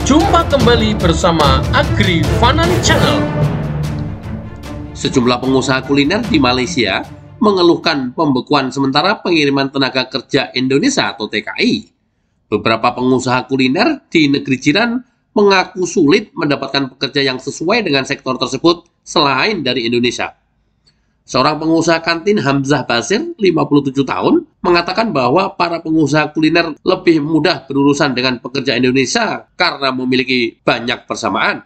Jumpa kembali bersama Agri Fanan Channel. Sejumlah pengusaha kuliner di Malaysia mengeluhkan pembekuan sementara pengiriman tenaga kerja Indonesia atau TKI. Beberapa pengusaha kuliner di negeri jiran mengaku sulit mendapatkan pekerja yang sesuai dengan sektor tersebut selain dari Indonesia. Seorang pengusaha kantin Hamzah Basir, 57 tahun, mengatakan bahwa para pengusaha kuliner lebih mudah berurusan dengan pekerja Indonesia karena memiliki banyak persamaan.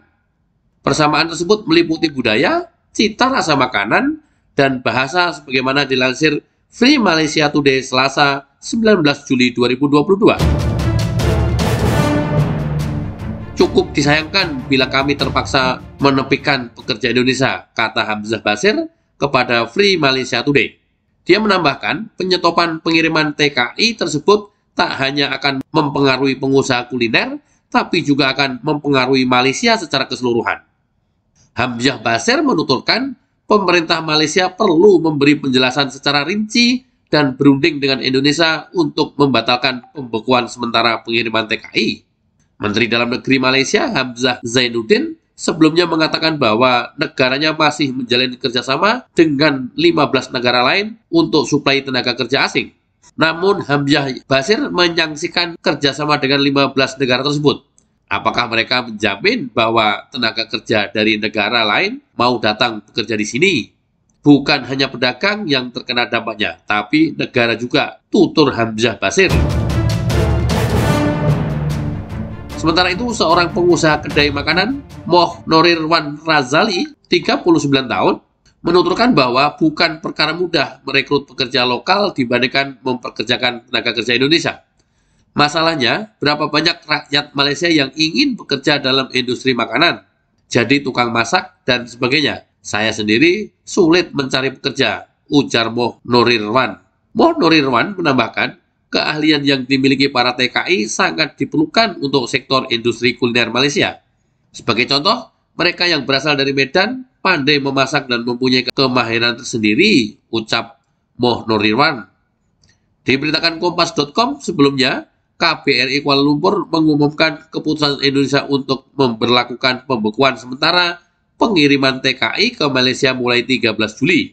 Persamaan tersebut meliputi budaya, cita rasa makanan, dan bahasa sebagaimana dilansir Free Malaysia Today Selasa 19 Juli 2022. Cukup disayangkan bila kami terpaksa menepikan pekerja Indonesia, kata Hamzah Basir kepada Free Malaysia Today. Dia menambahkan, penyetopan pengiriman TKI tersebut tak hanya akan mempengaruhi pengusaha kuliner, tapi juga akan mempengaruhi Malaysia secara keseluruhan. Hamzah Basir menuturkan, pemerintah Malaysia perlu memberi penjelasan secara rinci dan berunding dengan Indonesia untuk membatalkan pembekuan sementara pengiriman TKI. Menteri Dalam Negeri Malaysia Hamzah Zainuddin sebelumnya mengatakan bahwa negaranya masih menjalin kerjasama dengan 15 negara lain untuk suplai tenaga kerja asing. Namun Hamzah Basir menyangsikan kerjasama dengan 15 negara tersebut. Apakah mereka menjamin bahwa tenaga kerja dari negara lain mau datang bekerja di sini? Bukan hanya pedagang yang terkena dampaknya, tapi negara juga, tutur Hamzah Basir. Sementara itu, seorang pengusaha kedai makanan Moh Norirwan Razali, 39 tahun, menuturkan bahwa bukan perkara mudah merekrut pekerja lokal dibandingkan memperkerjakan tenaga kerja Indonesia. Masalahnya, berapa banyak rakyat Malaysia yang ingin bekerja dalam industri makanan, jadi tukang masak, dan sebagainya. Saya sendiri sulit mencari pekerja, ujar Moh Norirwan. Moh Norirwan menambahkan, keahlian yang dimiliki para TKI sangat diperlukan untuk sektor industri kuliner Malaysia. Sebagai contoh, mereka yang berasal dari Medan pandai memasak dan mempunyai kemahiran tersendiri, ucap Moh Norirwan. Diberitakan Kompas.com sebelumnya, KBRI Kuala Lumpur mengumumkan keputusan Indonesia untuk memperlakukan pembekuan sementara pengiriman TKI ke Malaysia mulai 13 Juli.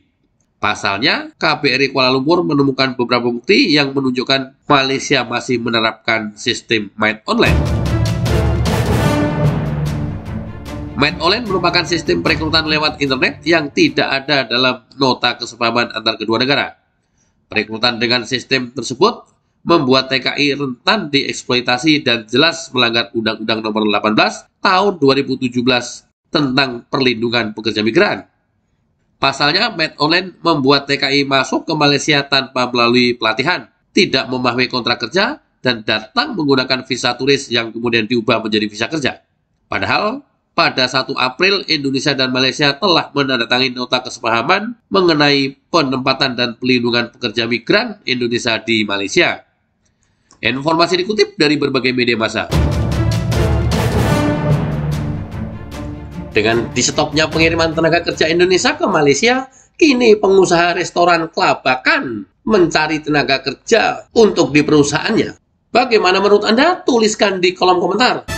Pasalnya, KBRI Kuala Lumpur menemukan beberapa bukti yang menunjukkan Malaysia masih menerapkan sistem mind online. Main online merupakan sistem perekrutan lewat internet yang tidak ada dalam nota kesepahaman antar kedua negara. Perekrutan dengan sistem tersebut membuat TKI rentan dieksploitasi dan jelas melanggar Undang-Undang Nomor 18 Tahun 2017 tentang Perlindungan Pekerja Migran. Pasalnya, Made Online membuat TKI masuk ke Malaysia tanpa melalui pelatihan, tidak memahami kontrak kerja, dan datang menggunakan visa turis yang kemudian diubah menjadi visa kerja. Padahal, pada 1 April Indonesia dan Malaysia telah menandatangani nota kesepahaman mengenai penempatan dan pelindungan pekerja migran Indonesia di Malaysia. Informasi dikutip dari berbagai media massa. Dengan disetopnya pengiriman tenaga kerja Indonesia ke Malaysia, kini pengusaha restoran kelabakan mencari tenaga kerja untuk di perusahaannya. Bagaimana menurut Anda? Tuliskan di kolom komentar.